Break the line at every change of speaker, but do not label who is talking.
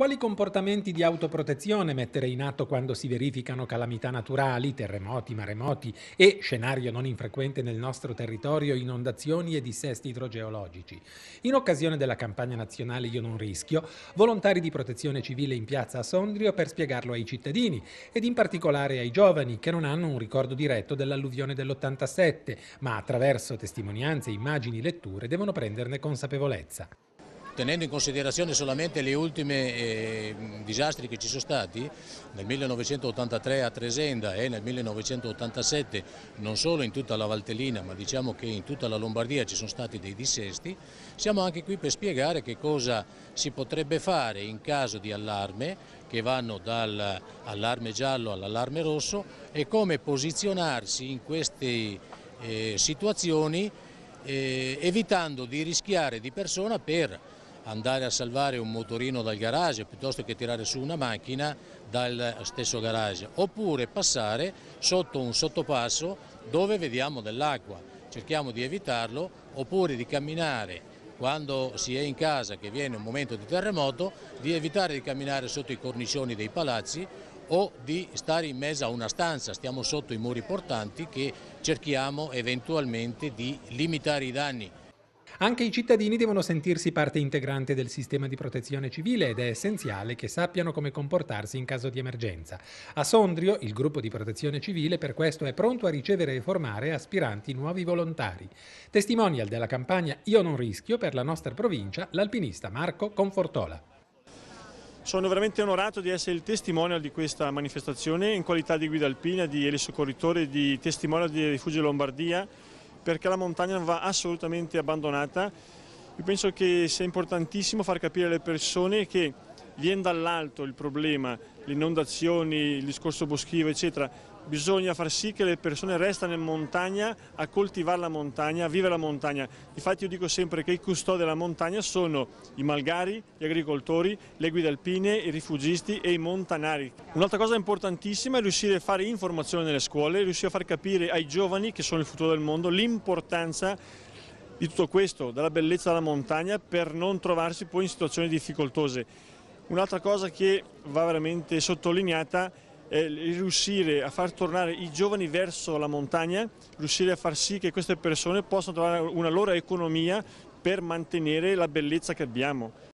Quali comportamenti di autoprotezione mettere in atto quando si verificano calamità naturali, terremoti, maremoti e, scenario non infrequente nel nostro territorio, inondazioni e dissesti idrogeologici? In occasione della campagna nazionale Io non rischio, volontari di protezione civile in piazza a Sondrio per spiegarlo ai cittadini ed in particolare ai giovani che non hanno un ricordo diretto dell'alluvione dell'87, ma attraverso testimonianze, immagini, letture devono prenderne consapevolezza
tenendo in considerazione solamente gli ultimi eh, disastri che ci sono stati, nel 1983 a Tresenda e nel 1987 non solo in tutta la Valtellina ma diciamo che in tutta la Lombardia ci sono stati dei dissesti, siamo anche qui per spiegare che cosa si potrebbe fare in caso di allarme che vanno dall'allarme giallo all'allarme rosso e come posizionarsi in queste eh, situazioni eh, evitando di rischiare di persona per andare a salvare un motorino dal garage piuttosto che tirare su una macchina dal stesso garage oppure passare sotto un sottopasso dove vediamo dell'acqua, cerchiamo di evitarlo oppure di camminare quando si è in casa che viene un momento di terremoto di evitare di camminare sotto i cornicioni dei palazzi o di stare in mezzo a una stanza, stiamo sotto i muri portanti che cerchiamo eventualmente di limitare i danni
anche i cittadini devono sentirsi parte integrante del sistema di protezione civile ed è essenziale che sappiano come comportarsi in caso di emergenza. A Sondrio, il gruppo di protezione civile per questo è pronto a ricevere e formare aspiranti nuovi volontari. Testimonial della campagna Io non rischio per la nostra provincia, l'alpinista Marco Confortola.
Sono veramente onorato di essere il testimonial di questa manifestazione in qualità di guida alpina, di elisoccorritore, di testimonial del Rifugio Lombardia perché la montagna va assolutamente abbandonata io penso che sia importantissimo far capire alle persone che viene dall'alto il problema, le inondazioni, il discorso boschivo, eccetera. Bisogna far sì che le persone restano in montagna a coltivare la montagna, a vivere la montagna. Infatti io dico sempre che i custodi della montagna sono i malgari, gli agricoltori, le guide alpine, i rifugisti e i montanari. Un'altra cosa importantissima è riuscire a fare informazione nelle scuole, riuscire a far capire ai giovani che sono il futuro del mondo l'importanza di tutto questo, della bellezza della montagna per non trovarsi poi in situazioni difficoltose. Un'altra cosa che va veramente sottolineata è riuscire a far tornare i giovani verso la montagna, riuscire a far sì che queste persone possano trovare una loro economia per mantenere la bellezza che abbiamo.